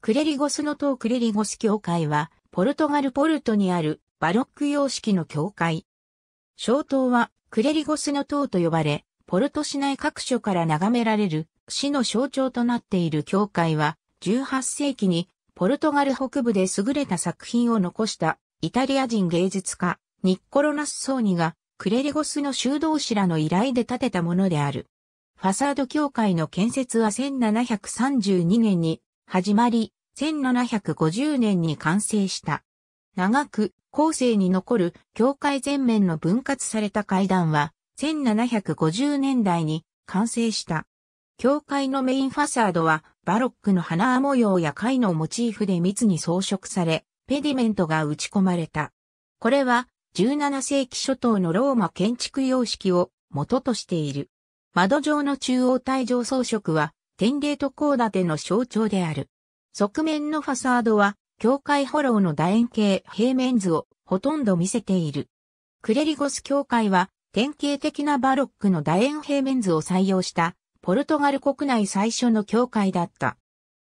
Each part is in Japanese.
クレリゴスの塔クレリゴス教会は、ポルトガルポルトにあるバロック様式の教会。小塔はクレリゴスの塔と呼ばれ、ポルト市内各所から眺められる市の象徴となっている教会は、18世紀にポルトガル北部で優れた作品を残したイタリア人芸術家、ニッコロナス・ソーニがクレリゴスの修道士らの依頼で建てたものである。ファサード教会の建設は1732年に始まり、1750年に完成した。長く後世に残る教会全面の分割された階段は、1750年代に完成した。教会のメインファサードは、バロックの花模様や貝のモチーフで密に装飾され、ペディメントが打ち込まれた。これは、17世紀初頭のローマ建築様式を元としている。窓状の中央帯状装飾は、天霊と光立の象徴である。側面のファサードは、教会ホローの楕円形平面図をほとんど見せている。クレリゴス教会は、典型的なバロックの楕円平面図を採用した、ポルトガル国内最初の教会だった。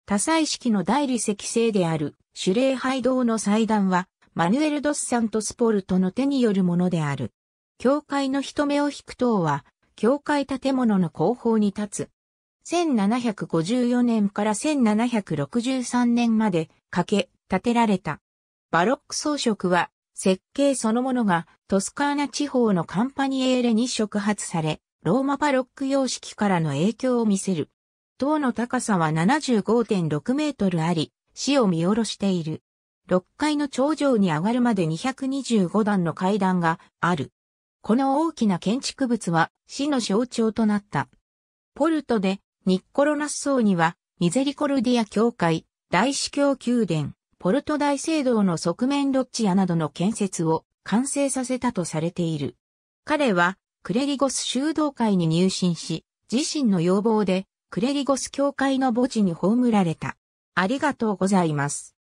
多彩式の大理石製である、主ハイ堂の祭壇は、マヌエル・ドス・サントスポルトの手によるものである。教会の人目を引く塔は、教会建物の後方に立つ、1754年から1763年までかけ、建てられた。バロック装飾は、設計そのものがトスカーナ地方のカンパニエーレに触発され、ローマバロック様式からの影響を見せる。塔の高さは75.6メートルあり、市を見下ろしている。6階の頂上に上がるまで225段の階段がある。この大きな建築物は市の象徴となった。ポルトでニッコロナス層には、ミゼリコルディア教会、大司教宮殿、ポルト大聖堂の側面ロッチアなどの建設を完成させたとされている。彼は、クレリゴス修道会に入信し、自身の要望で、クレリゴス教会の墓地に葬られた。ありがとうございます。